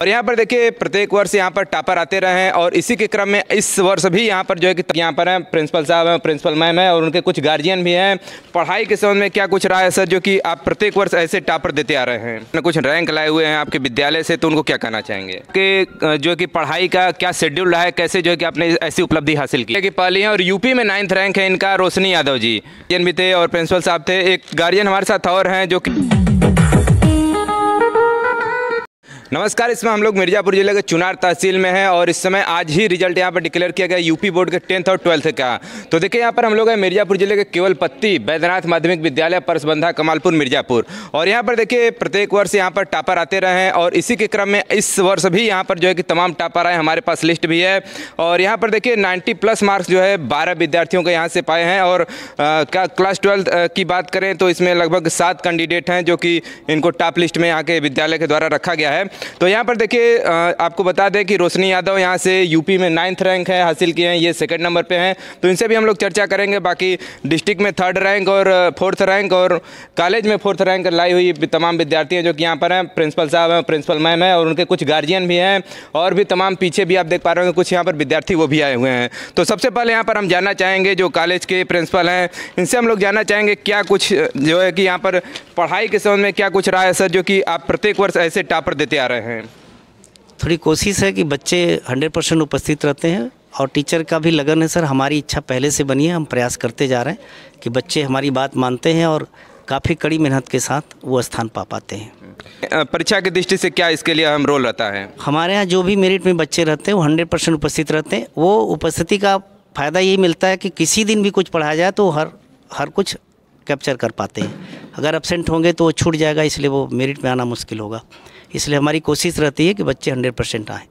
और यहाँ पर देखिए प्रत्येक वर्ष यहाँ पर टापर आते रहे हैं और इसी के क्रम में इस वर्ष भी यहाँ पर जो है कि यहाँ पर हैं प्रिंसिपल साहब हैं प्रिंसिपल मैम हैं और उनके कुछ गार्जियन भी हैं पढ़ाई के संबंध में क्या कुछ रहा है सर जो कि आप प्रत्येक वर्ष ऐसे टापर देते आ रहे हैं कुछ रैंक लाए हुए हैं आपके विद्यालय से तो उनको क्या कहना चाहेंगे कि जो कि पढ़ाई का क्या शेड्यूल रहा है कैसे जो है कि आपने ऐसी उपलब्धि हासिल की कि पहली है और यूपी में नाइन्थ रैंक है इनका रोशनी यादव जी भी थे और प्रिंसिपल साहब थे एक गार्जियन हमारे साथ और हैं जो कि नमस्कार इसमें हम लोग मिर्ज़ापुर जिले के चुनार तहसील में हैं और इस समय आज ही रिजल्ट यहाँ पर डिक्लेयर किया गया यूपी बोर्ड के टेंथ और ट्वेल्थ का तो देखिए यहाँ पर हम लोग हैं मिर्ज़ापुर जिले के केवल पत्ती बैद्यनाथ माध्यमिक विद्यालय परसबंधा कमालपुर मिर्ज़ापुर और यहाँ पर देखिए प्रत्येक वर्ष यहाँ पर टापर आते रहे हैं और इसी के क्रम में इस वर्ष भी यहाँ पर जो है कि तमाम टापर आए हमारे पास लिस्ट भी है और यहाँ पर देखिए नाइन्टी प्लस मार्क्स जो है बारह विद्यार्थियों के यहाँ से पाए हैं और क्या क्लास ट्वेल्थ की बात करें तो इसमें लगभग सात कैंडिडेट हैं जो कि इनको टॉप लिस्ट में यहाँ के विद्यालय के द्वारा रखा गया है तो यहाँ पर देखिए आपको बता दें कि रोशनी यादव यहाँ से यूपी में नाइन्थ रैंक है हासिल किए हैं ये सेकेंड नंबर पर हैं तो इनसे भी हम लोग चर्चा करेंगे बाकी डिस्ट्रिक्ट में थर्ड रैंक और फोर्थ रैंक और कॉलेज में फोर्थ रैंक लाई हुई तमाम विद्यार्थी हैं जो कि यहाँ पर हैं प्रिंसिपल साहब हैं प्रिंसिपल मैम हैं और उनके कुछ गार्जियन भी हैं और भी तमाम पीछे भी आप देख पा रहे होंगे कुछ यहाँ पर विद्यार्थी वो भी आए हुए हैं तो सबसे पहले यहाँ पर हम जानना चाहेंगे जो कॉलेज के प्रिंसिपल हैं इनसे हम लोग जानना चाहेंगे क्या कुछ जो है कि यहाँ पर पढ़ाई के संबंध में क्या कुछ रहा है सर जो कि आप प्रत्येक वर्ष ऐसे टापर देते आ जा रहे हैं थोड़ी कोशिश है कि बच्चे 100 परसेंट उपस्थित रहते हैं और टीचर का भी लगन है सर हमारी इच्छा पहले से बनी है हम प्रयास करते जा रहे हैं कि बच्चे हमारी बात मानते हैं और काफ़ी कड़ी मेहनत के साथ वो स्थान पा पाते हैं परीक्षा की दृष्टि से क्या इसके लिए हम रोल रहता है हमारे यहाँ जो भी मेरिट में बच्चे रहते हैं वो हंड्रेड परसेंट उपस्थित रहते हैं वो उपस्थिति का फ़ायदा यही मिलता है कि किसी दिन भी कुछ पढ़ाया जाए तो हर हर कुछ कैप्चर कर पाते हैं अगर एबसेंट होंगे तो वो छूट जाएगा इसलिए वो मेरिट में आना मुश्किल होगा इसलिए हमारी कोशिश रहती है कि बच्चे हंड्रेड परसेंट आएँ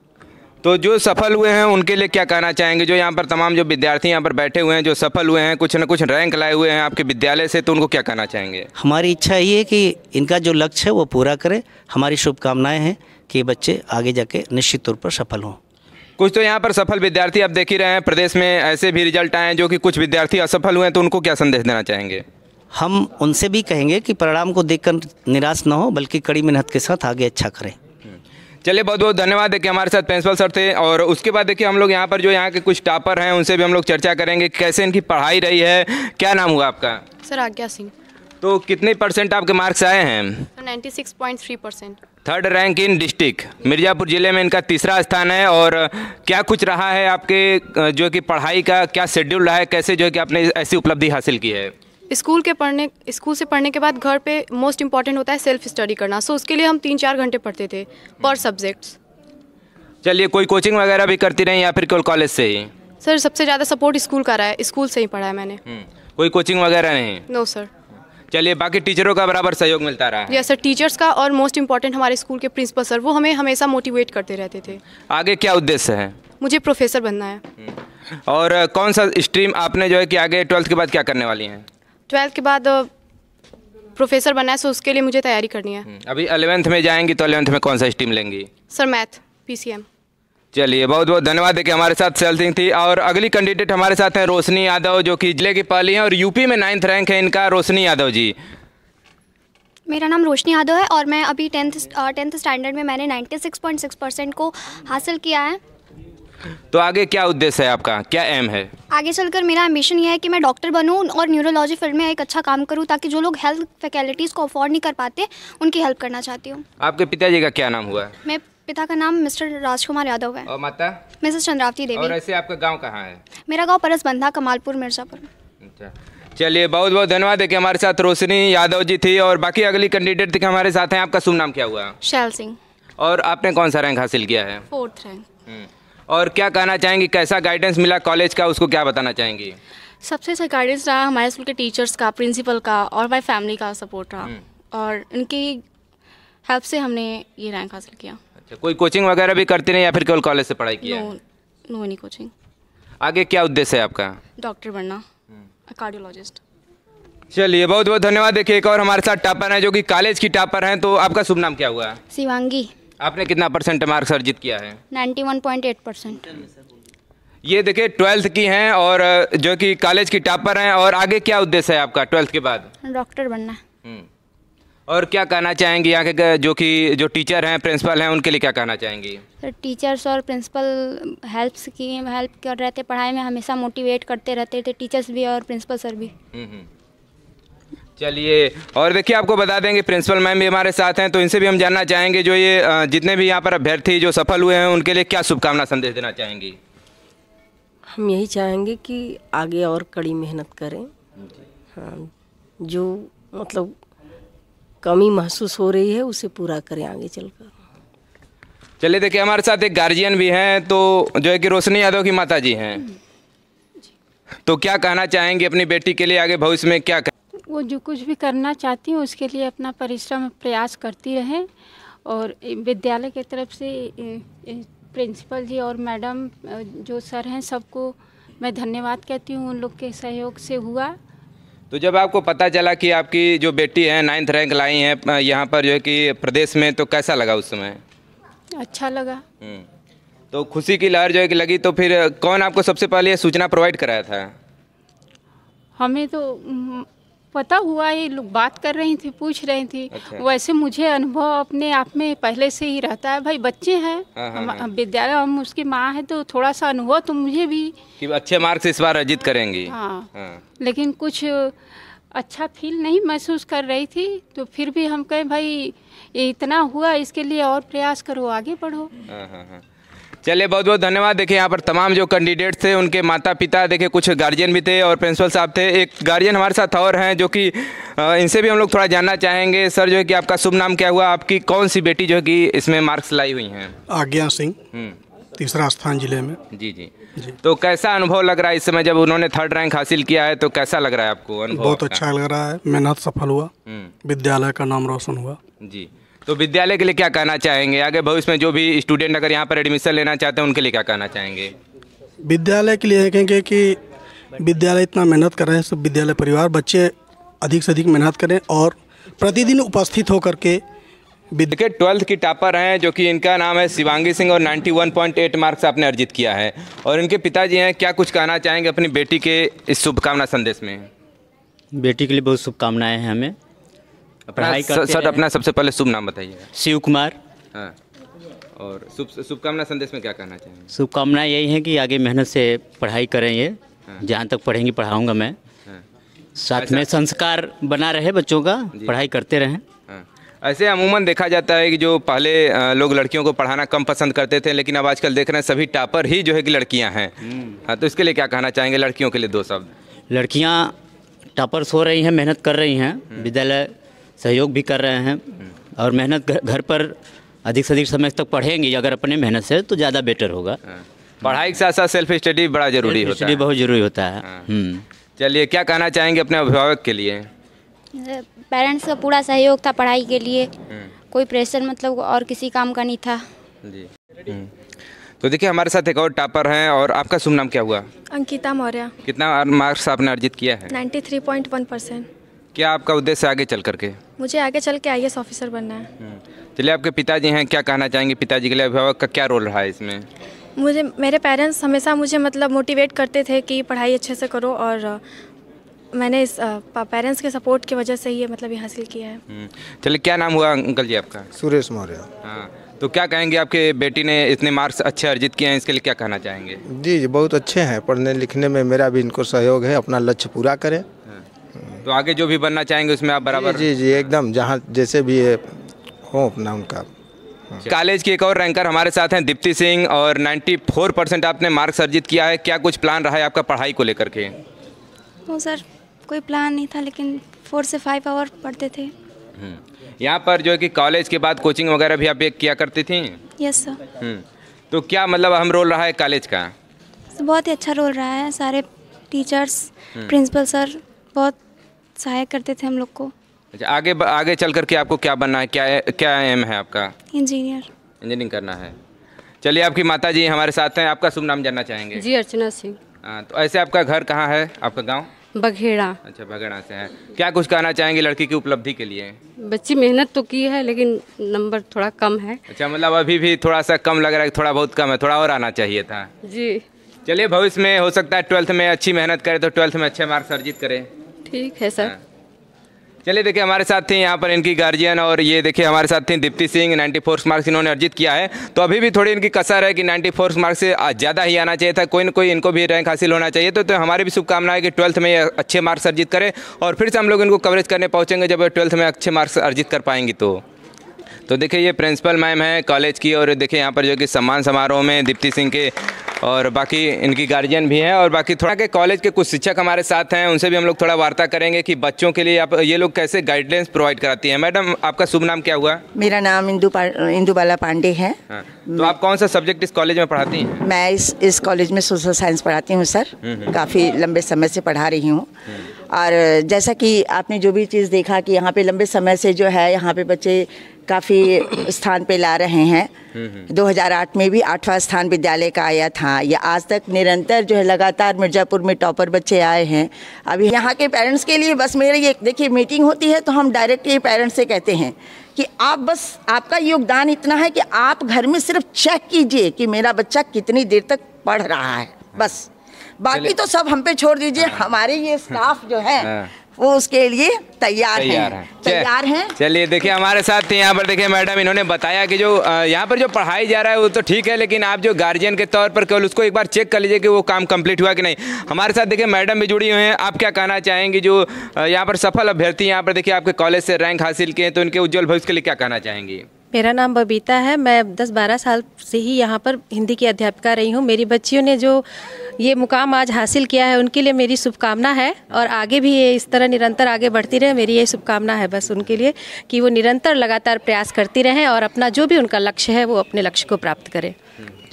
तो जो सफल हुए हैं उनके लिए क्या कहना चाहेंगे जो यहाँ पर तमाम जो विद्यार्थी यहाँ पर बैठे हुए हैं जो सफल हुए हैं कुछ ना कुछ रैंक लाए हुए हैं आपके विद्यालय से तो उनको क्या कहना चाहेंगे हमारी इच्छा ये है कि इनका जो लक्ष्य है वो पूरा करें हमारी शुभकामनाएँ हैं कि बच्चे आगे जाके निश्चित तौर पर सफल हों कुछ तो यहाँ पर सफल विद्यार्थी आप देख ही रहे हैं प्रदेश में ऐसे भी रिजल्ट आए हैं जो कि कुछ विद्यार्थी असफल हुए हैं तो उनको क्या संदेश देना चाहेंगे हम उनसे भी कहेंगे कि परिणाम को देखकर निराश ना हो बल्कि कड़ी मेहनत के साथ आगे अच्छा करें चलिए बहुत बहुत धन्यवाद देखिए हमारे साथ प्रिंसिपल सर थे और उसके बाद देखिए हम लोग यहाँ पर जो यहाँ के कुछ टॉपर हैं उनसे भी हम लोग चर्चा करेंगे कैसे इनकी पढ़ाई रही है क्या नाम हुआ आपका सर आज्ञा सिंह तो कितने परसेंट आपके मार्क्स आए हैं थ्री तो percent third rank in district Mirzapur ज़िले में इनका तीसरा स्थान है और क्या कुछ रहा है आपके जो कि पढ़ाई का क्या शेड्यूल रहा है कैसे जो है कि आपने ऐसी उपलब्धि हासिल की है स्कूल के पढ़ने स्कूल से पढ़ने के बाद घर पे मोस्ट इम्पॉर्टेंट होता है सेल्फ स्टडी करना सो so, उसके लिए हम तीन चार घंटे पढ़ते थे पर सब्जेक्ट्स चलिए कोई कोचिंग वगैरह भी करती रही या फिर केवल कॉलेज से ही सर सबसे ज़्यादा सपोर्ट स्कूल का रहा है स्कूल से ही पढ़ा है मैंने हम्म, कोई कोचिंग वगैरह नहीं नो no, सर चलिए बाकी टीचरों का बराबर सहयोग मिलता रहा है यस सर टीचर्स का और मोस्ट इम्पॉर्टेंट हमारे स्कूल के प्रिंसिपल सर वो हमें हमेशा मोटिवेट करते रहते थे आगे क्या उद्देश्य है मुझे प्रोफेसर बनना है हम्म, और कौन सा स्ट्रीम आपने जो है कि आगे ट्वेल्थ के बाद क्या करने वाली हैं ट्वेल्थ के बाद प्रोफेसर बनना है सो उसके लिए मुझे तैयारी करनी है हम्म, अभी अलेवेंथ में जाएंगी तो अलेवेंथ में कौन सा स्ट्रीम लेंगी सर मैथ पी चलिए बहुत बहुत धन्यवाद देखिए हमारे साथ सेल सिंह थी और अगली कैंडिडेट हमारे साथ हैं रोशनी यादव जो कि जिले की पहली हैं और यूपी में नाइन्थ रैंक है इनका रोशनी यादव जी मेरा नाम रोशनी यादव है और मैं अभी टेंथ टेंथ स्टैंडर्ड में मैंने 96.6 परसेंट को हासिल किया है तो आगे क्या उद्देश्य है आपका क्या एम है आगे चलकर मेरा एम्बिशन ये है कि मैं डॉक्टर बनूं और न्यूरोलॉजी फील्ड में एक अच्छा काम करूँ ताकि जो लोग हेल्थ फैकल्टीज़ को अफोर्ड नहीं कर पाते उनकी हेल्प करना चाहती हूँ आपके पिताजी का क्या नाम हुआ है मैं पिता का नाम मिस्टर राजकुमार यादव है और माता मिसेस चंद्रावती देवी और ऐसे आपका गाँव कहाँ है मेरा गाँव परसबंधा कमालपुर मिर्जापुर अच्छा चलिए बहुत बहुत धन्यवाद है कि हमारे साथ रोशनी यादव जी थी और बाकी अगली कैंडिडेट थी हमारे साथ हैं आपका शुभ नाम क्या हुआ शैल सिंह और आपने कौन सा रैंक हासिल किया है फोर्थ हम्म। रैंक और क्या कहना चाहेंगी कैसा गाइडेंस मिला कॉलेज का उसको क्या बताना चाहेंगी सबसे अच्छा गाइडेंस रहा हमारे स्कूल के टीचर्स का प्रिंसिपल का और हमारी फैमिली का सपोर्ट रहा हम्म। और इनकी हेल्प से हमने ये रैंक हासिल किया अच्छा कोई कोचिंग वगैरह भी करते नहीं या फिर केवल कॉलेज से पढ़ाई किया नो नो एनी कोचिंग आगे क्या उद्देश्य है आपका डॉक्टर बनना कार्डियोलॉजिस्ट हम्म। चलिए बहुत बहुत धन्यवाद देखिए एक और हमारे साथ टापर हैं जो कि कॉलेज की टापर हैं तो आपका शुभ नाम क्या हुआ शिवांगी आपने कितना परसेंट मार्क्स अर्जित किया है 91.8 परसेंट ये देखिए ट्वेल्थ की हैं और जो कि कॉलेज की टॉपर हैं और आगे क्या उद्देश्य है आपका ट्वेल्थ के बाद डॉक्टर बनना हम्म। और क्या कहना चाहेंगी यहाँ के जो कि जो टीचर हैं प्रिंसिपल हैं उनके लिए क्या कहना चाहेंगी सर टीचर्स और प्रिंसिपल हेल्प्स की हेल्प कर रहे थे पढ़ाई में हमेशा मोटिवेट करते रहते थे टीचर्स भी और प्रिंसिपल सर भी हम्म, हम्म। चलिए और देखिए आपको बता देंगे प्रिंसिपल मैम भी हमारे साथ हैं तो इनसे भी हम जानना चाहेंगे जो ये जितने भी यहाँ पर अभ्यर्थी जो सफल हुए हैं उनके लिए क्या शुभकामना संदेश देना चाहेंगी हम यही चाहेंगे कि आगे और कड़ी मेहनत करें हाँ जो मतलब कमी महसूस हो रही है उसे पूरा करें आगे चलकर चलिए देखिए हमारे साथ एक गार्जियन भी हैं तो जो है कि रोशनी यादव की माता जी हैं हम्म। तो क्या कहना चाहेंगे अपनी बेटी के लिए आगे भविष्य में क्या कर... वो जो कुछ भी करना चाहती हूँ उसके लिए अपना परिश्रम प्रयास करती रहें और विद्यालय की तरफ से प्रिंसिपल जी और मैडम जो सर हैं सबको मैं धन्यवाद कहती हूँ उन लोग के सहयोग से हुआ तो जब आपको पता चला कि आपकी जो बेटी है नाइन्थ रैंक लाई है यहाँ पर जो है कि प्रदेश में तो कैसा लगा उस समय अच्छा लगा हम्म। तो खुशी की लहर जो है कि लगी तो फिर कौन आपको सबसे पहले सूचना प्रोवाइड कराया था हमें तो पता हुआ ये लोग बात कर रही थी पूछ रही थी अच्छा। वैसे मुझे अनुभव अपने आप में पहले से ही रहता है भाई बच्चे हैं हाँ, हाँ, हाँ। विद्यालय हम उसकी माँ है तो थोड़ा सा अनुभव तो मुझे भी कि अच्छे मार्क्स इस बार अर्जित करेंगी हाँ, हाँ। लेकिन कुछ अच्छा फील नहीं महसूस कर रही थी तो फिर भी हम कहें भाई इतना हुआ इसके लिए और प्रयास करो आगे बढ़ो हाँ, हाँ, हाँ। चलिए बहुत बहुत धन्यवाद देखिए यहाँ पर तमाम जो कैंडिडेट थे उनके माता पिता देखे कुछ गार्जियन भी थे और प्रिंसिपल साहब थे एक गार्जियन हमारे साथ और हैं जो कि इनसे भी हम लोग थोड़ा जानना चाहेंगे सर जो है कि आपका शुभ नाम क्या हुआ आपकी कौन सी बेटी जो है कि इसमें मार्क्स लाई हुई हैं आज्ञा सिंह हम्म। तीसरा स्थान जिले में जी जी जी तो कैसा अनुभव लग रहा है इस समय जब उन्होंने थर्ड रैंक हासिल किया है तो कैसा लग रहा है आपको बहुत अच्छा लग रहा है मेहनत सफल हुआ हम्म। विद्यालय का नाम रोशन हुआ जी तो विद्यालय के लिए क्या कहना चाहेंगे आगे भविष्य में जो भी स्टूडेंट अगर यहाँ पर एडमिशन लेना चाहते हैं उनके लिए क्या कहना चाहेंगे विद्यालय के लिए कहेंगे कि विद्यालय इतना मेहनत कर रहे हैं सब विद्यालय परिवार बच्चे अधिक से अधिक मेहनत करें और प्रतिदिन उपस्थित होकर के देखिए ट्वेल्थ की टापर हैं जो कि इनका नाम है शिवांगी सिंह और 91.8 मार्क्स आपने अर्जित किया है और इनके पिताजी हैं क्या कुछ कहना चाहेंगे अपनी बेटी के इस शुभकामना संदेश में बेटी के लिए बहुत शुभकामनाएं हैं हमें पढ़ाई करते सर अपना सबसे पहले शुभ नाम बताइए शिव कुमार हाँ, और शुभ शुभकामना संदेश में क्या कहना चाहेंगे शुभकामना यही है कि आगे मेहनत से पढ़ाई करें ये हाँ। जहाँ तक पढ़ेंगी पढ़ाऊँगा मैं हाँ। साथ अच्छा। में संस्कार बना रहे बच्चों का पढ़ाई करते रहें ऐसे अमूमन देखा जाता है कि जो पहले लोग लड़कियों को पढ़ाना कम पसंद करते थे लेकिन अब आजकल देख रहे हैं सभी टापर ही जो है कि लड़कियां हैं हम्म। हाँ तो इसके लिए क्या कहना चाहेंगे लड़कियों के लिए दो शब्द लड़कियां टापर्स हो रही हैं मेहनत कर रही हैं विद्यालय सहयोग भी कर रहे हैं और मेहनत घर पर अधिक से अधिक समय तक पढ़ेंगे अगर अपने मेहनत से तो ज़्यादा बेटर होगा हाँ। पढ़ाई के साथ साथ सेल्फ स्टडी बड़ा जरूरी होता, है बहुत जरूरी होता है हाँ। हम्म। चलिए क्या कहना चाहेंगे अपने अभिभावक के लिए पेरेंट्स का पूरा सहयोग था पढ़ाई के लिए हम्म। कोई प्रेशर मतलब और किसी काम का नहीं था जी हम्म। तो देखिए हमारे साथ एक और टॉपर हैं और आपका शुभ नाम क्या हुआ अंकिता मौर्य कितना मार्क्स आपने अर्जित किया है वन परसेंट क्या आपका उद्देश्य आगे चल करके मुझे आगे चल के आई ऑफिसर बनना है हम्म। चलिए आपके पिताजी हैं क्या कहना चाहेंगे पिताजी के लिए अभिभावक का क्या रोल रहा है इसमें मुझे मेरे पेरेंट्स हमेशा मुझे मतलब मोटिवेट करते थे कि पढ़ाई अच्छे से करो और मैंने इस पेरेंट्स के सपोर्ट की वजह से ही मतलब ये हासिल किया है हम्म। चलिए क्या नाम हुआ अंकल जी आपका सुरेश मौर्य हाँ तो क्या कहेंगे आपके बेटी ने इतने मार्क्स अच्छे अर्जित किए हैं इसके लिए क्या कहना चाहेंगे जी जी बहुत अच्छे हैं पढ़ने लिखने में मेरा भी इनको सहयोग है अपना लक्ष्य पूरा करें तो आगे जो भी बनना चाहेंगे उसमें आप बराबर जी जी एकदम जहाँ जैसे भी है हो अपना उनका कॉलेज के एक और रैंकर हमारे साथ हैं दीप्ति सिंह और 94 परसेंट आपने मार्क्स अर्जित किया है क्या कुछ प्लान रहा है आपका पढ़ाई को लेकर के नो सर कोई प्लान नहीं था लेकिन फोर से फाइव आवर पढ़ते थे हम्म। यहाँ पर जो है कि कॉलेज के बाद कोचिंग वगैरह भी आप एक किया करती थी यस सर तो क्या मतलब अहम रोल रहा है कॉलेज का बहुत ही अच्छा रोल रहा है सारे टीचर्स हम्म। प्रिंसिपल सर बहुत सहायक करते थे हम लोग को अच्छा आगे आगे चल करके आपको क्या बनना है क्या क्या एम है आपका इंजीनियर इंजीनियरिंग करना है चलिए आपकी माता जी हमारे साथ हैं आपका शुभ नाम जानना चाहेंगे जी अर्चना सिंह तो ऐसे आपका घर कहाँ है आपका गाँव बघेड़ा अच्छा बघेड़ा से है क्या कुछ कहना चाहेंगे लड़की की उपलब्धि के लिए बच्ची मेहनत तो की है लेकिन नंबर थोड़ा कम है अच्छा मतलब अभी भी थोड़ा सा कम लग रहा है थोड़ा बहुत कम है थोड़ा और आना चाहिए था जी चलिए भविष्य में हो सकता है ट्वेल्थ में अच्छी मेहनत करे तो ट्वेल्थ में अच्छे मार्क्स अर्जित करें ठीक है सर हाँ। चलिए देखिए हमारे साथ थे यहाँ पर इनकी गार्जियन और ये देखिए हमारे साथ थी दीप्ति सिंह 94 फोर मार्क्स इन्होंने अर्जित किया है तो अभी भी थोड़ी इनकी कसर है कि 94 फोर मार्क्स से ज़्यादा ही आना चाहिए था कोई ना कोई इनको भी रैंक हासिल होना चाहिए तो, तो हमारे भी शुभकामना है कि ट्वेल्थ में अच्छे मार्क्स अर्जित करें और फिर से हम लोग इनको कवरेज करने पहुँचेंगे जब ट्वेल्थ में अच्छे मार्क्स अर्जित कर पाएंगी तो तो देखिए ये प्रिंसिपल मैम है कॉलेज की और देखिए यहाँ पर जो कि सम्मान समारोह में दीप्ति सिंह के और बाकी इनकी गार्जियन भी हैं और बाकी थोड़ा के कॉलेज के कुछ शिक्षक हमारे साथ हैं उनसे भी हम लोग थोड़ा वार्ता करेंगे कि बच्चों के लिए आप ये लोग कैसे गाइडलाइंस प्रोवाइड कराती हैं मैडम आपका शुभ नाम क्या हुआ मेरा नाम इंदू इंदू बाला पांडे है हाँ। तो आप कौन सा सब्जेक्ट इस कॉलेज में पढ़ाती हैं मैं इस इस कॉलेज में सोशल साइंस पढ़ाती हूँ सर हम्म, हम्म। काफ़ी लंबे समय से पढ़ा रही हूँ हम्म। और जैसा कि आपने जो भी चीज़ देखा कि यहाँ पे लंबे समय से जो है यहाँ पे बच्चे काफ़ी स्थान पे ला रहे हैं 2008 में भी आठवां स्थान विद्यालय का आया था या आज तक निरंतर जो है लगातार मिर्ज़ापुर में टॉपर बच्चे आए हैं अभी यहाँ के पेरेंट्स के लिए बस मेरे ये देखिए मीटिंग होती है तो हम ये पेरेंट्स से कहते हैं कि आप बस आपका योगदान इतना है कि आप घर में सिर्फ चेक कीजिए कि मेरा बच्चा कितनी देर तक पढ़ रहा है बस बाकी तो सब हम पे छोड़ दीजिए हाँ। हमारे ये स्टाफ जो है हाँ। वो उसके लिए तैयार तैयार हैं चलिए देखिए हमारे साथ यहाँ पर देखिए मैडम इन्होंने बताया कि जो यहाँ पर जो पढ़ाई जा रहा है वो तो ठीक है लेकिन आप जो गार्जियन के तौर पर केवल उसको एक बार चेक कर लीजिए कि वो काम कंप्लीट हुआ कि नहीं हमारे साथ देखिए मैडम भी जुड़ी हुई हैं आप क्या कहना चाहेंगे जो यहाँ पर सफल अभ्यर्थी यहाँ पर देखिए आपके कॉलेज से रैंक हासिल किए तो इनके उज्ज्वल भविष्य के लिए क्या कहना चाहेंगी मेरा नाम बबीता है मैं 10-12 साल से ही यहाँ पर हिंदी की अध्यापिका रही हूँ मेरी बच्चियों ने जो ये मुकाम आज हासिल किया है उनके लिए मेरी शुभकामना है और आगे भी ये इस तरह निरंतर आगे बढ़ती रहे मेरी ये शुभकामना है बस उनके लिए कि वो निरंतर लगातार प्रयास करती रहें और अपना जो भी उनका लक्ष्य है वो अपने लक्ष्य को प्राप्त करें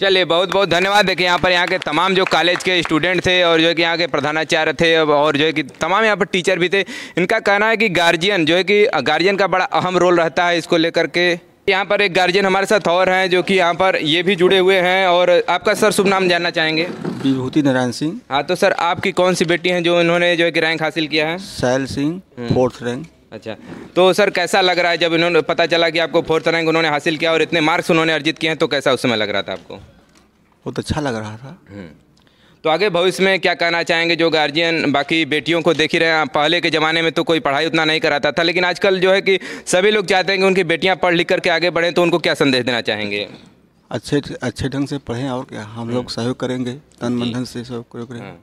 चलिए बहुत बहुत धन्यवाद देखिए यहाँ पर यहाँ के तमाम जो कॉलेज के स्टूडेंट थे और जो है कि यहाँ के प्रधानाचार्य थे और जो है कि तमाम यहाँ पर टीचर भी थे इनका कहना है कि गार्जियन जो है कि गार्जियन का बड़ा अहम रोल रहता है इसको लेकर के यहाँ पर एक गार्जियन हमारे साथ और हैं जो कि यहाँ पर ये भी जुड़े हुए हैं और आपका सर शुभ नाम जानना चाहेंगे विभूति नारायण सिंह हाँ तो सर आपकी कौन सी बेटी हैं जो इन्होंने जो है कि रैंक हासिल किया है सैल सिंह हम्म। फोर्थ रैंक अच्छा तो सर कैसा लग रहा है जब इन्होंने पता चला कि आपको फोर्थ रैंक उन्होंने हासिल किया और इतने मार्क्स उन्होंने अर्जित किए हैं तो कैसा उस समय लग रहा था आपको बहुत अच्छा लग रहा था हम्म। तो आगे भविष्य में क्या कहना चाहेंगे जो गार्जियन बाकी बेटियों को देख ही रहे हैं पहले के ज़माने में तो कोई पढ़ाई उतना नहीं कराता था लेकिन आजकल जो है कि सभी लोग चाहते हैं कि उनकी बेटियाँ पढ़ लिख करके आगे बढ़ें तो उनको क्या संदेश देना चाहेंगे अच्छे अच्छे ढंग से पढ़ें और क्या हम हम्म। लोग सहयोग करेंगे तन मन से सहयोग करेंगे हम्म।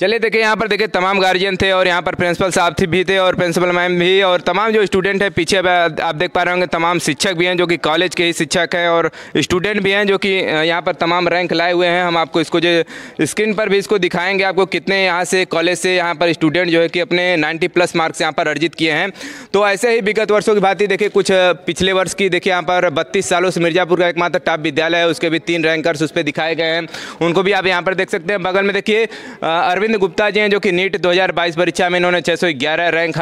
चलिए देखिए यहाँ पर देखिए तमाम गार्जियन थे और यहाँ पर प्रिंसिपल साहब थी भी थे और प्रिंसिपल मैम भी और तमाम जो स्टूडेंट है पीछे आप देख पा रहे होंगे तमाम शिक्षक भी हैं जो कि कॉलेज के ही शिक्षक हैं और स्टूडेंट भी हैं जो कि यहाँ पर तमाम रैंक लाए हुए हैं हम आपको इसको जो स्क्रीन पर भी इसको दिखाएंगे आपको कितने यहाँ से कॉलेज से यहाँ पर स्टूडेंट जो है कि अपने नाइन्टी प्लस मार्क्स यहाँ पर अर्जित किए हैं तो ऐसे ही विगत वर्षों की ही देखिए कुछ पिछले वर्ष की देखिए यहाँ पर बत्तीस सालों से मिर्जापुर का एकमात्र टॉप विद्यालय है उसके भी तीन रैंकर्स उस पर दिखाए गए हैं उनको भी आप यहाँ पर देख सकते हैं बगल में देखिए अरविंद अरविंद गुप्ता जी हैं जो कि नीट 2022 परीक्षा में इन्होंने 611 रैंक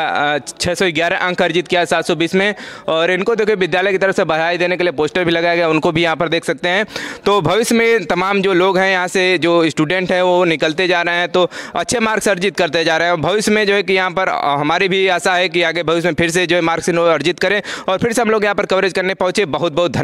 611 हाँ, अंक अर्जित किया 720 में और इनको देखिए विद्यालय की तरफ से बधाई देने के लिए पोस्टर भी लगाया गया उनको भी यहाँ पर देख सकते हैं तो भविष्य में तमाम जो लोग हैं यहाँ से जो स्टूडेंट हैं वो निकलते जा रहे हैं तो अच्छे मार्क्स अर्जित करते जा रहे हैं भविष्य में जो है कि यहाँ पर हमारी भी आशा है कि आगे भविष्य में फिर से जो है मार्क्स अर्जित करें और फिर से हम लोग यहाँ पर कवरेज करने पहुँचे बहुत बहुत धन्यवाद